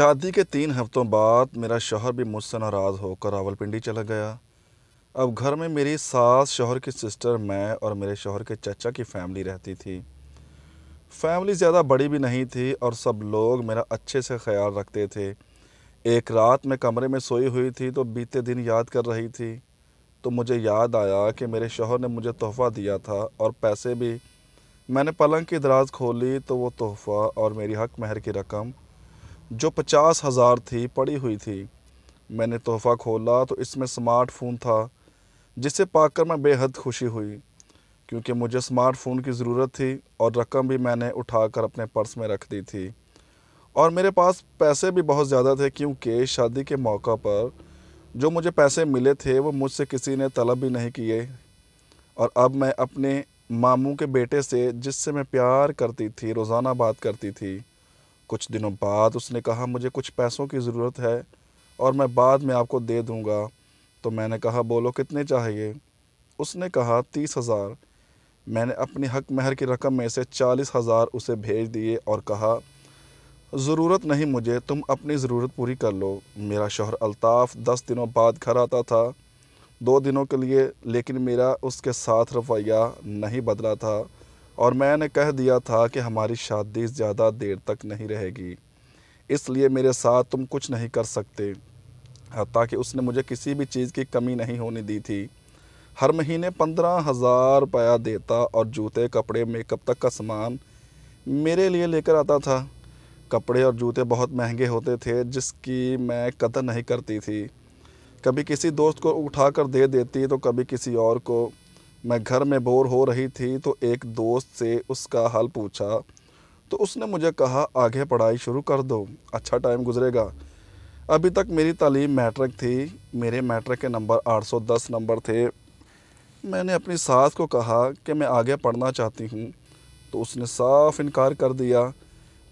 शादी के तीन हफ्तों बाद मेरा शोहर भी मुझसे नाराज़ होकर रावलपिंडी चला गया अब घर में मेरी सास शोहर की सिस्टर मैं और मेरे शोहर के चचा की फैमिली रहती थी फैमिली ज़्यादा बड़ी भी नहीं थी और सब लोग मेरा अच्छे से ख्याल रखते थे एक रात मैं कमरे में सोई हुई थी तो बीते दिन याद कर रही थी तो मुझे याद आया कि मेरे शोहर ने मुझे तोहफ़ा दिया था और पैसे भी मैंने पलंग की दराज खोली तो वो तोहफ़ा और मेरी हक महर की रकम जो पचास हज़ार थी पड़ी हुई थी मैंने तोहफ़ा खोला तो इसमें स्मार्टफोन था जिसे पाकर मैं बेहद खुशी हुई क्योंकि मुझे स्मार्टफोन की ज़रूरत थी और रकम भी मैंने उठाकर अपने पर्स में रख दी थी और मेरे पास पैसे भी बहुत ज़्यादा थे क्योंकि शादी के मौका पर जो मुझे पैसे मिले थे वो मुझसे किसी ने तलब भी नहीं किए और अब मैं अपने मामू के बेटे से जिससे मैं प्यार करती थी रोज़ाना बात करती थी कुछ दिनों बाद उसने कहा मुझे कुछ पैसों की ज़रूरत है और मैं बाद में आपको दे दूँगा तो मैंने कहा बोलो कितने चाहिए उसने कहा तीस हज़ार मैंने अपनी हक महर की रकम में से चालीस हज़ार उसे भेज दिए और कहा ज़रूरत नहीं मुझे तुम अपनी ज़रूरत पूरी कर लो मेरा शोहर अल्ताफ़ दस दिनों बाद घर आता था दो दिनों के लिए लेकिन मेरा उसके साथ रवैया नहीं बदला था और मैंने कह दिया था कि हमारी शादी ज़्यादा देर तक नहीं रहेगी इसलिए मेरे साथ तुम कुछ नहीं कर सकते ताकि उसने मुझे किसी भी चीज़ की कमी नहीं होने दी थी हर महीने पंद्रह हज़ार रुपया देता और जूते कपड़े मेकअप तक का सामान मेरे लिए लेकर आता था कपड़े और जूते बहुत महंगे होते थे जिसकी मैं कदर नहीं करती थी कभी किसी दोस्त को उठा कर दे देती तो कभी किसी और को मैं घर में बोर हो रही थी तो एक दोस्त से उसका हाल पूछा तो उसने मुझे कहा आगे पढ़ाई शुरू कर दो अच्छा टाइम गुजरेगा अभी तक मेरी तालीम मैट्रिक थी मेरे मैट्रिक के नंबर 810 नंबर थे मैंने अपनी सास को कहा कि मैं आगे पढ़ना चाहती हूँ तो उसने साफ इनकार कर दिया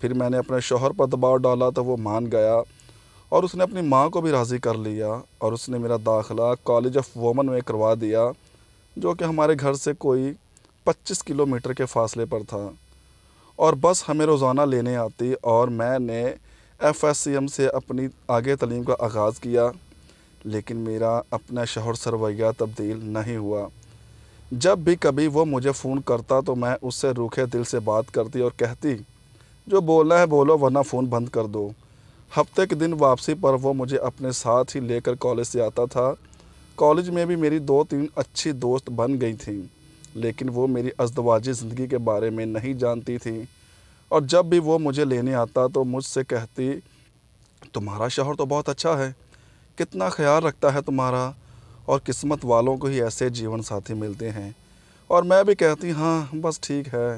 फिर मैंने अपने शोहर पर दबाव डाला तो वो मान गया और उसने अपनी माँ को भी राज़ी कर लिया और उसने मेरा दाखिला कॉलेज ऑफ वोमन में करवा दिया जो कि हमारे घर से कोई 25 किलोमीटर के फासले पर था और बस हमें रोज़ाना लेने आती और मैंने एफ से अपनी आगे तलीम का आगाज़ किया लेकिन मेरा अपना शहर सरवैया तब्दील नहीं हुआ जब भी कभी वो मुझे फ़ोन करता तो मैं उससे रूखे दिल से बात करती और कहती जो बोलना है बोलो वरना फ़ोन बंद कर दो हफ्ते के दिन वापसी पर वो मुझे अपने साथ ही लेकर कॉलेज से आता था कॉलेज में भी मेरी दो तीन अच्छी दोस्त बन गई थी लेकिन वो मेरी अजदवाजी ज़िंदगी के बारे में नहीं जानती थी और जब भी वो मुझे लेने आता तो मुझसे कहती तुम्हारा शहर तो बहुत अच्छा है कितना ख्याल रखता है तुम्हारा और किस्मत वालों को ही ऐसे जीवन साथी मिलते हैं और मैं भी कहती हाँ बस ठीक है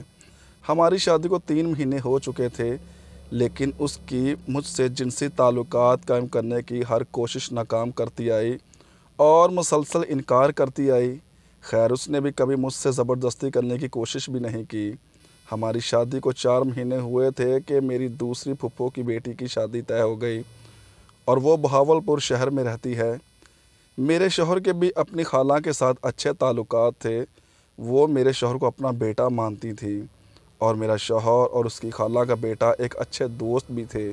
हमारी शादी को तीन महीने हो चुके थे लेकिन उसकी मुझसे जिनसी ताल्लुक़ कायम करने की हर कोशिश नाकाम करती आई और मुसलसल इनकार करती आई खैर उसने भी कभी मुझसे ज़बरदस्ती करने की कोशिश भी नहीं की हमारी शादी को चार महीने हुए थे कि मेरी दूसरी फुप्पो की बेटी की शादी तय हो गई और वो बहावलपुर शहर में रहती है मेरे शोहर के भी अपनी खाला के साथ अच्छे ताल्लुक थे वो मेरे शोहर को अपना बेटा मानती थी और मेरा शोहर और उसकी खाला का बेटा एक अच्छे दोस्त भी थे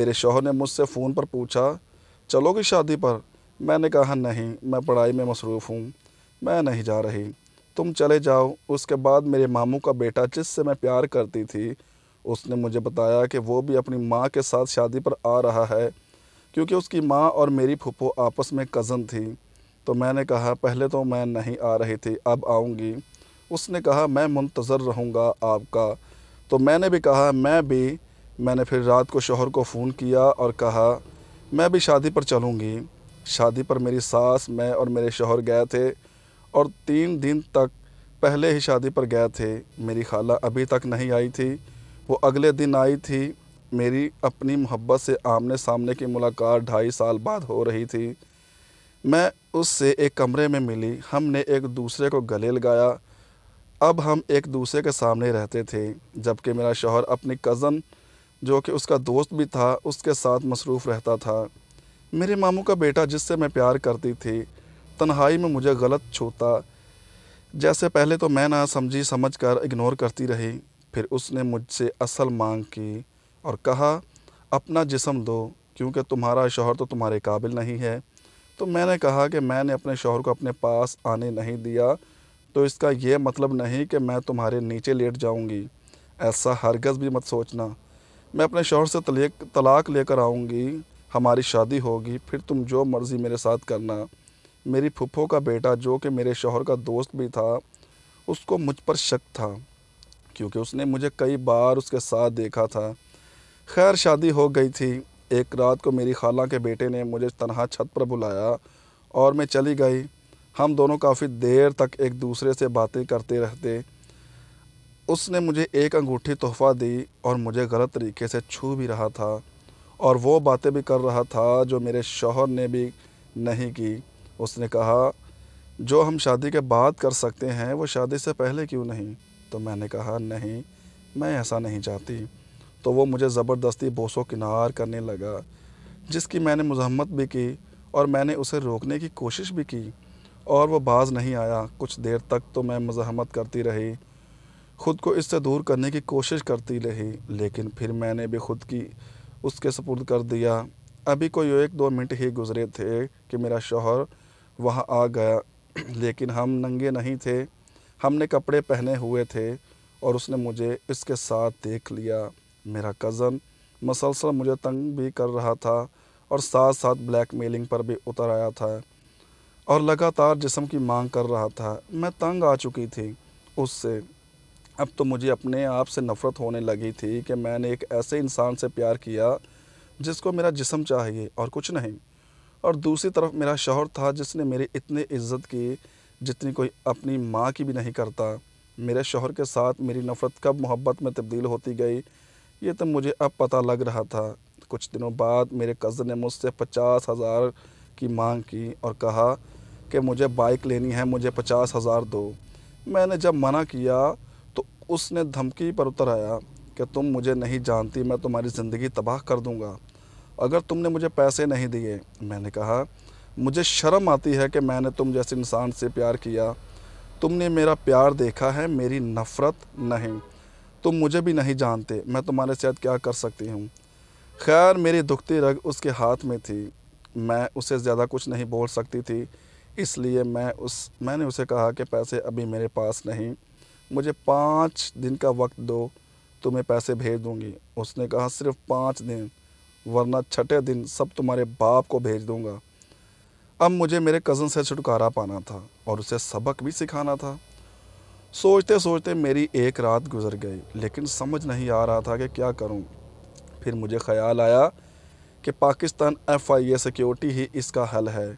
मेरे शोहर ने मुझसे फ़ोन पर पूछा चलोगी शादी पर मैंने कहा नहीं मैं पढ़ाई में मसरूफ़ हूँ मैं नहीं जा रही तुम चले जाओ उसके बाद मेरे मामू का बेटा जिससे मैं प्यार करती थी उसने मुझे बताया कि वो भी अपनी माँ के साथ शादी पर आ रहा है क्योंकि उसकी माँ और मेरी फूफो आपस में कज़न थी तो मैंने कहा पहले तो मैं नहीं आ रही थी अब आऊँगी उसने कहा मैं मुंतज़र रहूँगा आपका तो मैंने भी कहा मैं भी मैंने फिर रात को शोहर को फ़ोन किया और कहा मैं भी शादी पर चलूँगी शादी पर मेरी सास मैं और मेरे शोहर गए थे और तीन दिन तक पहले ही शादी पर गए थे मेरी खाला अभी तक नहीं आई थी वो अगले दिन आई थी मेरी अपनी मोहब्बत से आमने सामने की मुलाकात ढाई साल बाद हो रही थी मैं उससे एक कमरे में मिली हमने एक दूसरे को गले लगाया अब हम एक दूसरे के सामने रहते थे जबकि मेरा शोहर अपनी कज़न जो कि उसका दोस्त भी था उसके साथ मसरूफ़ रहता था मेरे मामू का बेटा जिससे मैं प्यार करती थी तन्हाई में मुझे गलत छूता जैसे पहले तो मैं ना समझी समझ कर इग्नोर करती रही फिर उसने मुझसे असल मांग की और कहा अपना जिसम दो क्योंकि तुम्हारा शोहर तो तुम्हारे काबिल नहीं है तो मैंने कहा कि मैंने अपने शोहर को अपने पास आने नहीं दिया तो इसका यह मतलब नहीं कि मैं तुम्हारे नीचे लेट जाऊंगी ऐसा हरगज़ भी मत सोचना मैं अपने शोहर से तलाक लेकर आऊँगी हमारी शादी होगी फिर तुम जो मर्ज़ी मेरे साथ करना मेरी फुफो का बेटा जो कि मेरे शोहर का दोस्त भी था उसको मुझ पर शक था क्योंकि उसने मुझे कई बार उसके साथ देखा था खैर शादी हो गई थी एक रात को मेरी खाला के बेटे ने मुझे तनहा छत पर बुलाया और मैं चली गई हम दोनों काफ़ी देर तक एक दूसरे से बातें करते रहते उसने मुझे एक अंगूठी तोहफ़ा दी और मुझे गलत तरीके से छू भी रहा था और वो बातें भी कर रहा था जो मेरे शोहर ने भी नहीं की उसने कहा जो हम शादी के बाद कर सकते हैं वो शादी से पहले क्यों नहीं तो मैंने कहा नहीं मैं ऐसा नहीं चाहती तो वो मुझे ज़बरदस्ती बोसो किनार करने लगा जिसकी मैंने मजम्मत भी की और मैंने उसे रोकने की कोशिश भी की और वो बाज़ नहीं आया कुछ देर तक तो मैं मजामत करती रही ख़ुद को इससे दूर करने की कोशिश करती रही लेकिन फिर मैंने भी ख़ुद की उसके सपुर्द कर दिया अभी कोई एक दो मिनट ही गुजरे थे कि मेरा शोहर वहाँ आ गया लेकिन हम नंगे नहीं थे हमने कपड़े पहने हुए थे और उसने मुझे इसके साथ देख लिया मेरा कज़न मसलसल मुझे तंग भी कर रहा था और साथ साथ ब्लैकमेलिंग पर भी उतर आया था और लगातार जिसम की मांग कर रहा था मैं तंग आ चुकी थी उससे अब तो मुझे अपने आप से नफ़रत होने लगी थी कि मैंने एक ऐसे इंसान से प्यार किया जिसको मेरा जिसम चाहिए और कुछ नहीं और दूसरी तरफ मेरा शोहर था जिसने मेरी इतनी इज्जत की जितनी कोई अपनी माँ की भी नहीं करता मेरे शोहर के साथ मेरी नफ़रत कब मोहब्बत में तब्दील होती गई ये तो मुझे अब पता लग रहा था कुछ दिनों बाद मेरे कज़न ने मुझसे पचास हज़ार की मांग की और कहा कि मुझे बाइक लेनी है मुझे पचास हज़ार दो मैंने जब मना किया उसने धमकी पर उतर आया कि तुम मुझे नहीं जानती मैं तुम्हारी ज़िंदगी तबाह कर दूंगा अगर तुमने मुझे पैसे नहीं दिए मैंने कहा मुझे शर्म आती है कि मैंने तुम जैसे इंसान से प्यार किया तुमने मेरा प्यार देखा है मेरी नफ़रत नहीं तुम मुझे भी नहीं जानते मैं तुम्हारे साथ क्या कर सकती हूँ खैर मेरी दुखती रग उसके हाथ में थी मैं उसे ज़्यादा कुछ नहीं बोल सकती थी इसलिए मैं उस मैंने उसे कहा कि पैसे अभी मेरे पास नहीं मुझे पाँच दिन का वक्त दो तुम्हें पैसे भेज दूँगी उसने कहा सिर्फ पाँच दिन वरना छठे दिन सब तुम्हारे बाप को भेज दूँगा अब मुझे मेरे कज़न से छुटकारा पाना था और उसे सबक भी सिखाना था सोचते सोचते मेरी एक रात गुजर गई लेकिन समझ नहीं आ रहा था कि क्या करूं। फिर मुझे ख्याल आया कि Pakistan F I A security ही इसका हल है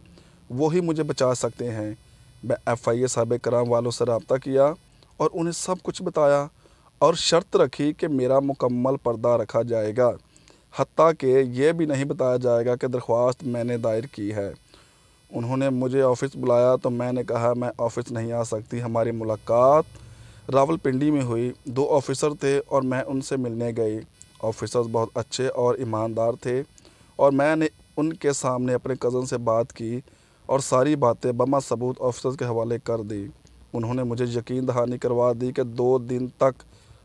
वो ही मुझे बचा सकते हैं मैं एफ आई ए सब कराम वालों से रबता किया और उन्हें सब कुछ बताया और शर्त रखी कि मेरा मुकम्मल पर्दा रखा जाएगा हती कि यह भी नहीं बताया जाएगा कि दरख्वास्त मैंने दायर की है उन्होंने मुझे ऑफ़िस बुलाया तो मैंने कहा मैं ऑफ़िस नहीं आ सकती हमारी मुलाकात रावलपिंडी में हुई दो ऑफ़िसर थे और मैं उनसे मिलने गई ऑफ़िसर्स बहुत अच्छे और ईमानदार थे और मैंने उनके सामने अपने कज़न से बात की और सारी बातें बमा सबूत ऑफ़िसर्स के हवाले कर दी उन्होंने मुझे यकीन दहानी करवा दी कि दो दिन तक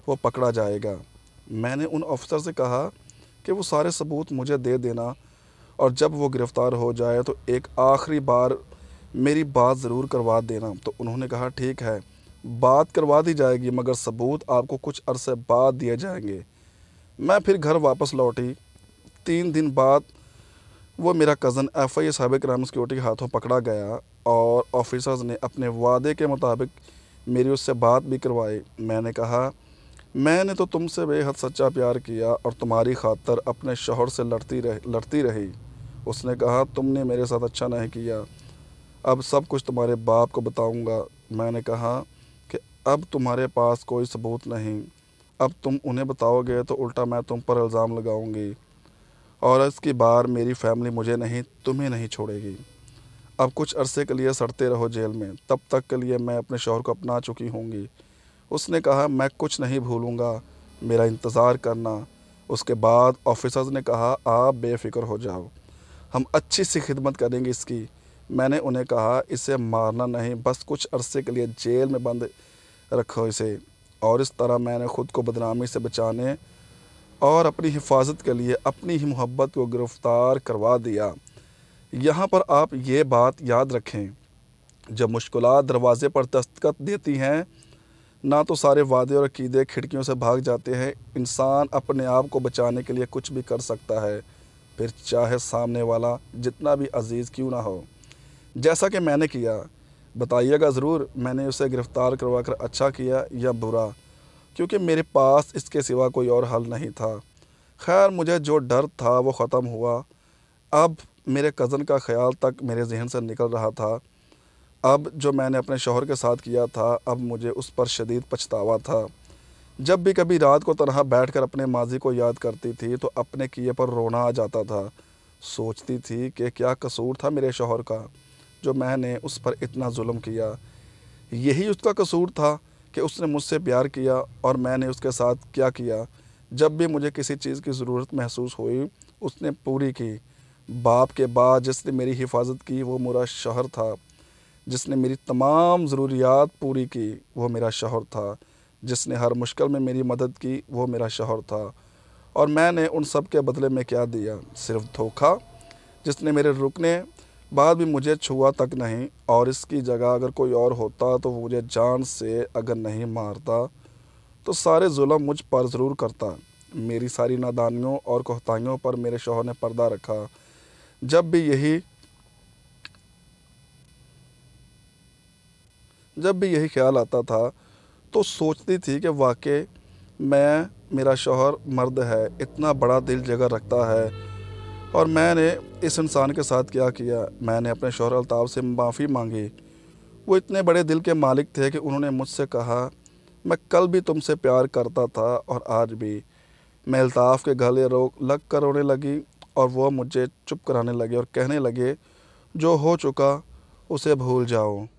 वो पकड़ा जाएगा मैंने उन अफसर से कहा कि वो सारे सबूत मुझे दे देना और जब वो गिरफ़्तार हो जाए तो एक आखिरी बार मेरी बात ज़रूर करवा देना तो उन्होंने कहा ठीक है बात करवा दी जाएगी मगर सबूत आपको कुछ अरसे बाद दिए जाएंगे मैं फिर घर वापस लौटी तीन दिन बाद वो मेरा कज़न एफ आई सबक राम सिक्योरिटी के हाथों पकड़ा गया और ऑफिसर्स ने अपने वादे के मुताबिक मेरी उससे बात भी करवाई मैंने कहा मैंने तो तुमसे बेहद सच्चा प्यार किया और तुम्हारी खातर अपने शोहर से लड़ती रह लड़ती रही उसने कहा तुमने मेरे साथ अच्छा नहीं किया अब सब कुछ तुम्हारे बाप को बताऊंगा मैंने कहा कि अब तुम्हारे पास कोई सबूत नहीं अब तुम उन्हें बताओगे तो उल्टा मैं तुम पर इल्ज़ाम लगाऊंगी और इसकी बार मेरी फैमिली मुझे नहीं तुम्हें नहीं छोड़ेगी अब कुछ अरसे के लिए सड़ते रहो जेल में तब तक के लिए मैं अपने शोहर को अपना चुकी होंगी उसने कहा मैं कुछ नहीं भूलूँगा मेरा इंतज़ार करना उसके बाद ऑफिसर्स ने कहा आप बेफिक्र हो जाओ हम अच्छी सी खिदमत करेंगे इसकी मैंने उन्हें कहा इसे मारना नहीं बस कुछ अरसे के लिए जेल में बंद रखो इसे और इस तरह मैंने ख़ुद को बदनामी से बचाने और अपनी हिफाजत के लिए अपनी ही मोहब्बत को गिरफ़्तार करवा दिया यहाँ पर आप ये बात याद रखें जब मुश्किल दरवाज़े पर दस्तखत देती हैं ना तो सारे वादे और अकीदे खिड़कियों से भाग जाते हैं इंसान अपने आप को बचाने के लिए कुछ भी कर सकता है फिर चाहे सामने वाला जितना भी अजीज़ क्यों ना हो जैसा कि मैंने किया बताइएगा ज़रूर मैंने उसे गिरफ़्तार करवा कर अच्छा किया या बुरा क्योंकि मेरे पास इसके सिवा कोई और हल नहीं था खैर मुझे जो डर था वो ख़त्म हुआ अब मेरे कज़न का ख्याल तक मेरे जहन से निकल रहा था अब जो मैंने अपने शोहर के साथ किया था अब मुझे उस पर शदीद पछतावा था जब भी कभी रात को तरह बैठ कर अपने माजी को याद करती थी तो अपने किए पर रोना आ जाता था सोचती थी कि क्या कसूर था मेरे शोहर का जो मैंने उस पर इतना जुल्म किया यही उसका कसूर था कि उसने मुझसे प्यार किया और मैंने उसके साथ क्या किया जब भी मुझे किसी चीज़ की ज़रूरत महसूस हुई उसने पूरी की बाप के बाद जिसने मेरी हिफाजत की वो मेरा शहर था जिसने मेरी तमाम ज़रूरियात पूरी की वो मेरा शहर था जिसने हर मुश्किल में मेरी मदद की वो मेरा शहर था और मैंने उन सब के बदले में क्या दिया सिर्फ धोखा जिसने मेरे रुकने बाद भी मुझे छुआ तक नहीं और इसकी जगह अगर कोई और होता तो मुझे जान से अगर नहीं मारता तो सारे जुल्म मुझ पर ज़रूर करता मेरी सारी नादानियों और कोहताइयों पर मेरे शोहर ने पर्दा रखा जब भी यही जब भी यही ख्याल आता था तो सोचती थी कि वाकई मैं मेरा शोहर मर्द है इतना बड़ा दिल जगह रखता है और मैंने इस इंसान के साथ क्या किया मैंने अपने शोहर अलताफ़ से माफ़ी मांगी वो इतने बड़े दिल के मालिक थे कि उन्होंने मुझसे कहा मैं कल भी तुमसे प्यार करता था और आज भी मैं अल्ताफ़ के गले रो लग कर रोने लगी और वो मुझे चुप कराने लगे और कहने लगे जो हो चुका उसे भूल जाओ